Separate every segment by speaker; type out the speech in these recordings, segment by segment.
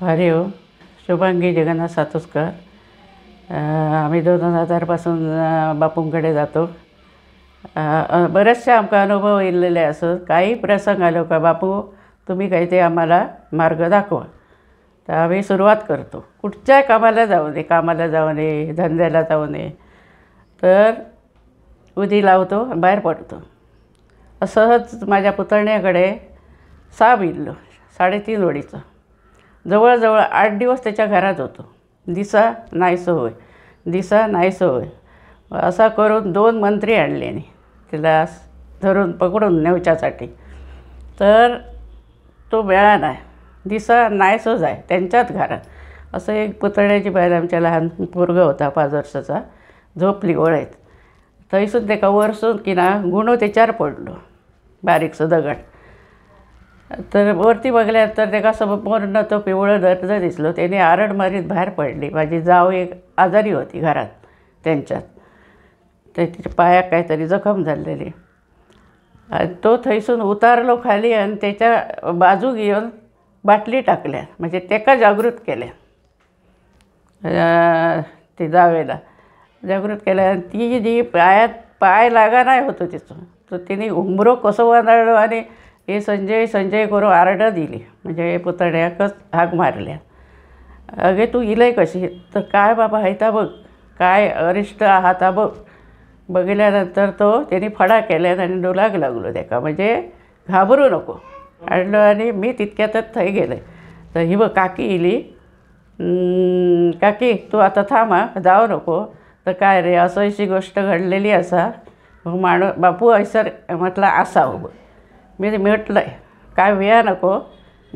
Speaker 1: हरे शुभांगी जगन्नाथ सातुसकर आम्ही दोन हजारपासून बापूंकडे जातो बरेचसे आमचा अनुभव येलेले असं काही प्रसंग आलो का बापू तुम्ही काहीतरी ते आम्हाला मार्ग दाखवा तर आम्ही सुरुवात करतो कुठच्या कामाला जाऊ नये कामाला जाऊ नये धंद्याला जाऊ नये तर उदी लावतो बाहेर पडतो असंच माझ्या पुतळण्याकडे साब इल्लो साडेतीन वडीचं जवळजवळ आठ दिवस त्याच्या घरात होतो दिसा नाहीस होय दिसा नाहीसो होय असा करून दोन मंत्री आणलेने तिला धरून पकडून नेवच्यासाठी तर तो नाही दिसा नाहीसो जाय त्यांच्याच घरात असं एक पुतळ्याची बाहेर आमच्या लहान पोरगा होता पाच वर्षाचा झोपली ओळयत थंयसून ते वरसून की ना गुणो त्याच्यावर पडलो बारीकसं दगड तर वरती बघल्यानंतर कसं पूर्ण तो पिवळं दर्द दिसलो त्याने आरड मारीत बाहेर पडली माझी जाव एक आजारी होती घरात त्यांच्यात तिच्या पाया काहीतरी जखम झालेली आणि तो थैसून उतारलो खाली आणि त्याच्या बाजू घेऊन बाटली टाकल्या म्हणजे त्याका जागृत केल्या ते जावेला जागृत केल्या आणि ती जी पायात पाय लागा नाही होतो तिचं तर तिने उंबरो कसं वाढलो आणि हे संजय संजय करू आरडं दिली म्हणजे पुतण्याकच हाक मारल्या अगे तू इलय कशी तर काय बाबा हायता बघ काय अरिष्ट आहाता बघ बघितल्यानंतर तो त्यांनी फडा केल्यात आणि डोलाग लागलो त्याका म्हणजे घाबरू नको हाडलो आणि मी तितक्यातच थंय गेले तर ही बघ काकी इली काकी तू आता थांबा जाऊ नको तर काय रे असं अशी गोष्ट घडलेली असा माणूस बापू ऐसर म्हटलं असावं बघ मी म्हटलं काय वेळा नको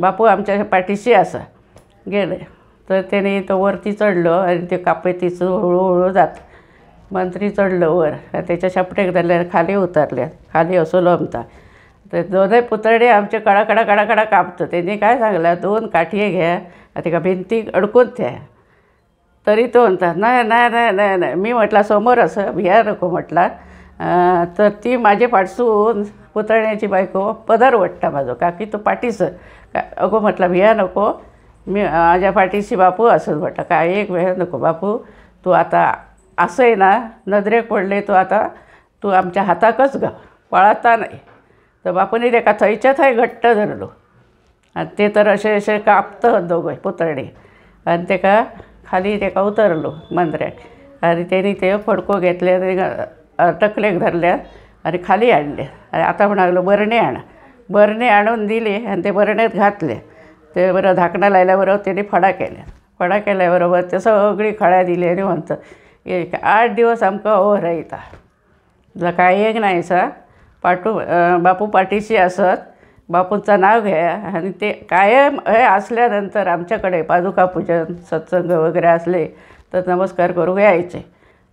Speaker 1: बापू आमच्या पाठीशी असा गेले तर त्याने तो वरती चढलो आणि ते तिचं हळूहळू जात मंत्री चढलो वर त्याच्या शपटेक धरल्या खाली उतरल्या खाली असो लमता तर दोनही पुतळे आमचे कडाकडा कडाकडा कापतं त्यांनी काय सांगलं दोन काठी घ्या ते का भिंती अडकून त्या तरी तो म्हणतात नाही नाही नाही नाही नाही मी म्हटला समोर असं भिया नको म्हटला तर ती माझे पाठसून पुतळण्याची बायको पदर वट्टा माझं काकी तो पाठीचं का अगो म्हटलं भिया नको मी माझ्या पाठीशी बापू असंच म्हटलं काय एक वेळ नको बापू तू आता असं आहे ना नजरे पडले तू आता तू आमच्या हाताकच ग पळता नाही तर बापूने रे का थैच्या थंय घट्ट धरलो आणि ते तर असे असे कापतं दोघं पुतळणी आणि ते का खाली ते का उतरलो मंदऱ्यात आणि त्यांनी ते फडको घेतले आणि अटकलेक धरल्यात अरे खाली आणले अरे आता म्हणालो बरणे आण बरणे आणून दिले आणि ते बरण्यात घातले ते बरं धाकणं लायल्याबरोबर त्याने फडा केल्या फडा केल्याबरोबर ते सगळी खळ्या दिली आणि म्हणतं एक आठ दिवस आमकां रहिता राहिता काय एक नाही सा पाटू बापू पाठीशी असत बापूंचं नाव घ्या आणि ते कायम हे असल्यानंतर आमच्याकडे पादुका पूजन सत्संग वगैरे असले तर नमस्कार करू यायचे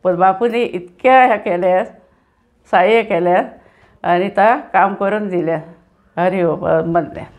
Speaker 1: पण बापूने इतक्या ह्या केल्या सहाय्य केल्या आणि त्या काम करून दिल्या हरिओम मधल्या